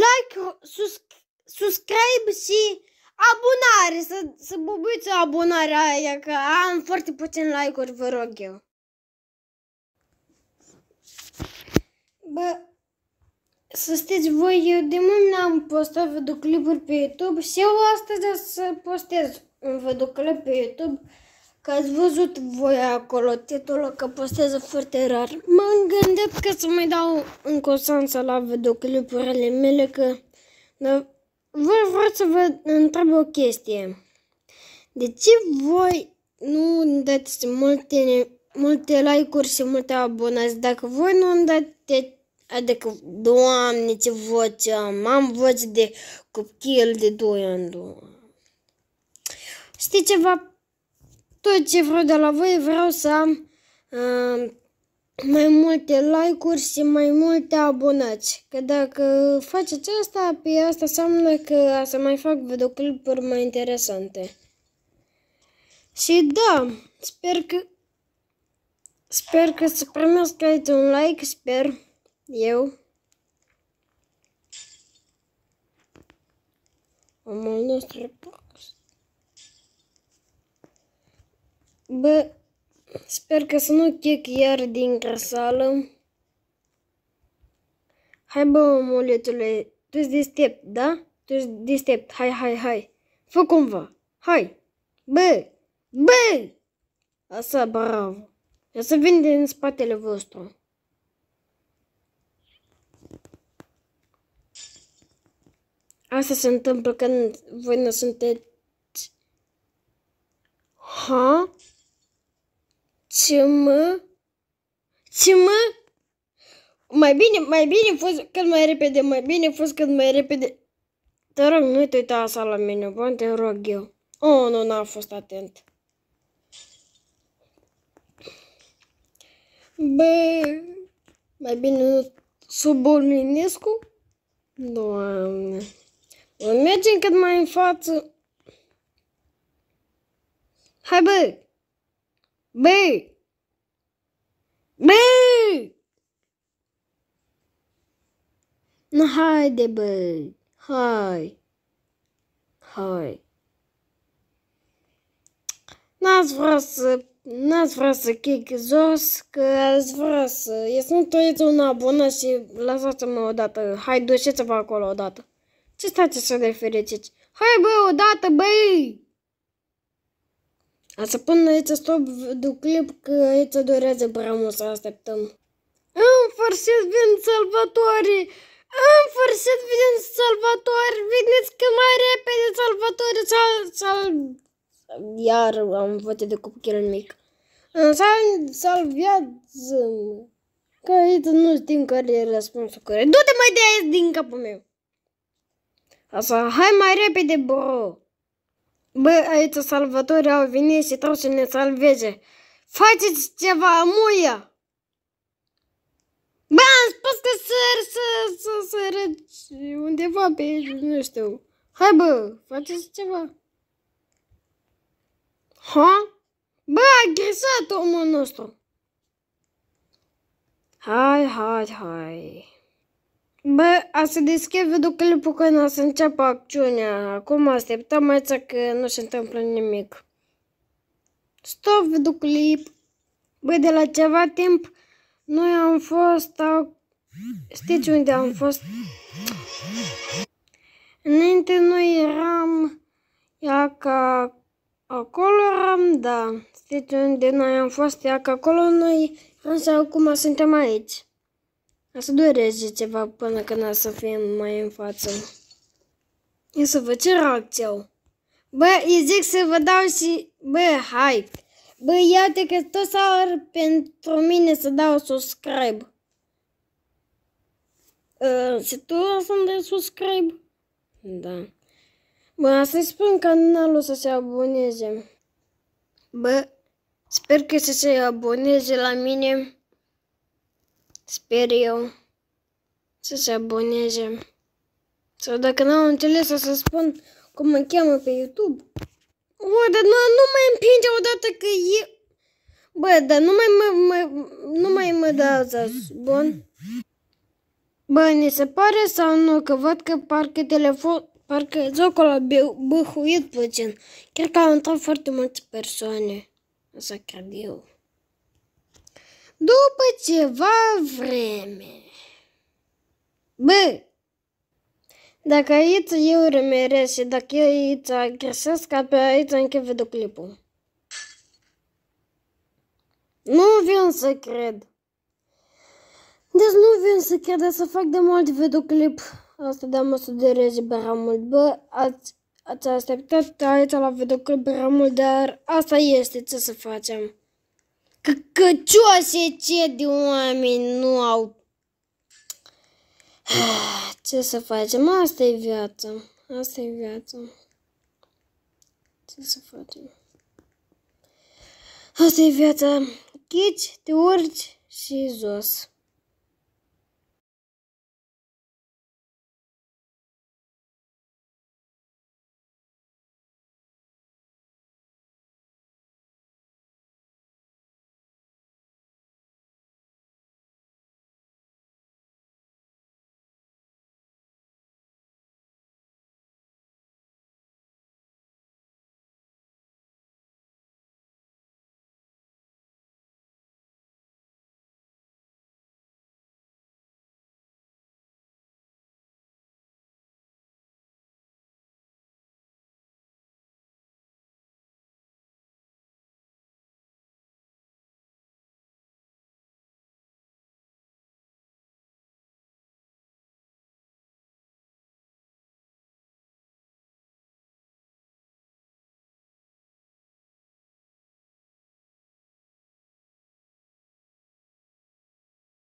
like, sus, subscribe și abonare, să, să bubuiți abonarea aia, că am foarte puțin like-uri, vă rog eu. Bă, să știți voi, eu de mult n-am postat videoclipuri pe YouTube și eu astăzi să postez un videoclip pe YouTube Că ați văzut voi acolo titlul că postează foarte rar. Mă gândesc că să mai dau în constanță la videoclipurile mele că... Dar voi vreau să vă întreb o chestie. De ce voi nu dați multe, multe like-uri și multe abonați? Dacă voi nu îmi dați Adică, doamne, ce voce am. Am voce de copil de 2 ani. Știi ceva? tot ce vreau de la voi, vreau să am uh, mai multe like-uri și mai multe abonați. Că dacă faceți asta, pe asta înseamnă că să mai fac videoclipuri mai interesante. Și da, sper că sper că să primesc câte un like, sper eu. O mai nostru podcast. Bă, sper că să nu chec iar din grăsală. Hai bă, omuletule, tu ești destept, da? Tu ești destept, hai, hai, hai. Fă cumva, hai. Bă, bă! Asta, bravo. Ia să vin din spatele vostru. Asta se întâmplă când voi nu sunteți... Ha? Cm. Cm. Mai bine, mai bine fost cât mai repede, mai bine fost cât mai repede. Te rog, nu te uita asta la mine, bun, te rog eu. Oh, nu, n a fost atent. Bă, mai bine nu subliminez Doamne. Doamne. Mergem cât mai în față. Hai, bă! Bă! No, hai de Hay. Hai. N-ați vrea să... N-ați vrea să chic jos, că ați vrea să... E să nu trăiți una bună și lăsați-mă odată. Hai, duceți-vă acolo odată. Ce stați să de fericiți? Hai, băi, odată, băi! A să pun aici stop de clip, că aici durează prea mult să așteptăm. Îmi forțez vin salvatorii! În sfârșit vine Salvator, veniți cât mai repede, Salvator, sal, sal... Iar am văzut de copil mic. Sal, salvează-mă. Că uite, nu știm care e răspunsul care. Du-te mai de aici din capul meu. Asta, hai mai repede, bro. Bă, aici salvatori au venit și trebuie să ne salveze. Faceți ceva, muia! Bă, am spus că să ceva pe nu știu. Hai bă, faceți ceva. Ha? Bă, a gresat omul nostru. Hai, hai, hai. Bă, a se deschid videoclipul când a să înceapă acțiunea. Acum așteptăm aici că nu se întâmplă nimic. Stop videoclip. Bă, de la ceva timp noi am fost acolo Știți unde am fost? Înainte noi eram ia ca acolo eram, da. Știți unde noi am fost, ia ca acolo noi însă acum suntem aici. A să dureze ceva până când să fim mai în față. E să vă ce reacție au. Bă, îi zic să vă dau și... Bă, hai! Bă, iată că tot s-ar pentru mine să dau subscribe. Uh, situația de subscribe. Da. Bă, să-i spun canalul să se aboneze. Bă, sper că să se aboneze la mine. Sper eu să se aboneze. Sau dacă n-au înțeles, o să spun cum mă cheamă pe YouTube. O, dar nu, nu mai împinge odată că e... Bă, dar nu mai mă, mă, nu mai mă dau, bun? Bă, ni se pare sau nu că văd că parcă telefon, parcă zocul a băhuit puțin. Cred că au intrat foarte multe persoane. Asta cred eu. După ceva vreme. Bă, dacă aici eu rămeresc și dacă eu aici agresesc, ca pe aici închei videoclipul. Nu vin să cred. Deci nu vin să cred să fac de mult videoclip. Asta de mă dereze prea mult. Bă, ați, ați așteptat aici la videoclip prea mult, dar asta este ce să facem. Că căcioase ce de oameni nu au. Ah, ce să facem? Asta e viața. Asta e viața. Ce să facem? Asta e viața. Chici, te urci și jos.